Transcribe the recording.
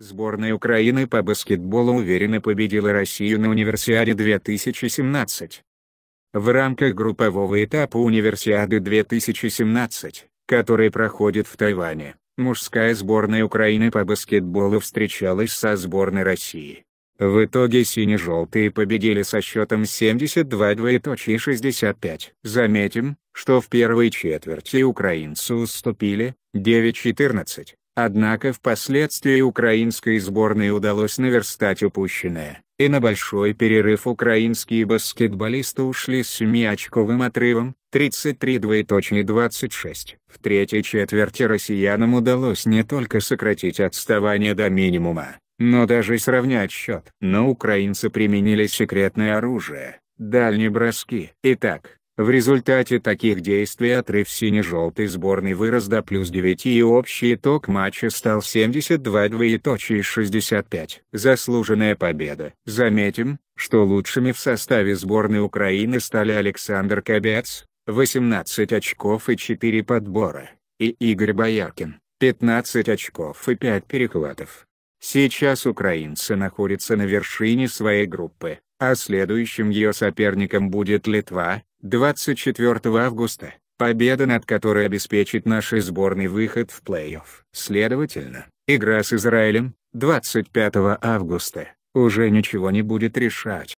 Сборная Украины по баскетболу уверенно победила Россию на Универсиаде 2017. В рамках группового этапа Универсиады 2017, который проходит в Тайване, мужская сборная Украины по баскетболу встречалась со сборной России. В итоге сине-желтые победили со счетом 72-65. Заметим, что в первой четверти украинцы уступили 9-14. Однако впоследствии украинской сборной удалось наверстать упущенное, и на большой перерыв украинские баскетболисты ушли с 7-очковым отрывом, 33-26. В третьей четверти россиянам удалось не только сократить отставание до минимума, но даже сравнять счет. Но украинцы применили секретное оружие – дальние броски. Итак, в результате таких действий отрыв сине-желтой сборной вырос до плюс 9 и общий итог матча стал 72-65. Заслуженная победа. Заметим, что лучшими в составе сборной Украины стали Александр Кобец, 18 очков и 4 подбора, и Игорь Бояркин, 15 очков и 5 перехватов. Сейчас украинцы находятся на вершине своей группы, а следующим ее соперником будет Литва, 24 августа, победа над которой обеспечит нашей сборной выход в плей-офф. Следовательно, игра с Израилем, 25 августа, уже ничего не будет решать.